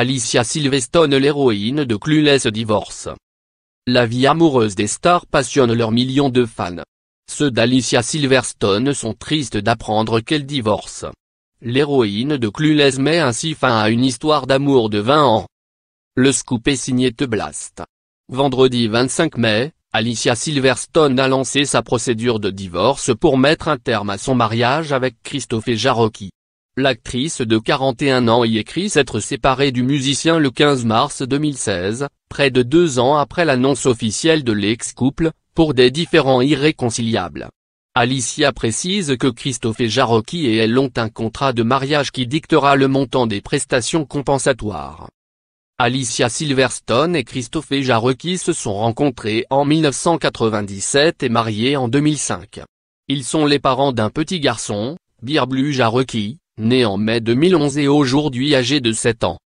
Alicia Silverstone l'héroïne de Clueless divorce. La vie amoureuse des stars passionne leurs millions de fans. Ceux d'Alicia Silverstone sont tristes d'apprendre qu'elle divorce. L'héroïne de Clueless met ainsi fin à une histoire d'amour de 20 ans. Le scoop est signé The Blast. Vendredi 25 mai, Alicia Silverstone a lancé sa procédure de divorce pour mettre un terme à son mariage avec Christophe Jarocki. L'actrice de 41 ans y écrit s'être séparée du musicien le 15 mars 2016, près de deux ans après l'annonce officielle de l'ex-couple, pour des différends irréconciliables. Alicia précise que Christophe et Jarocki et elle ont un contrat de mariage qui dictera le montant des prestations compensatoires. Alicia Silverstone et Christophe et Jarocki se sont rencontrés en 1997 et mariés en 2005. Ils sont les parents d'un petit garçon, Birblu Jarocki, né en mai 2011 et aujourd'hui âgé de 7 ans.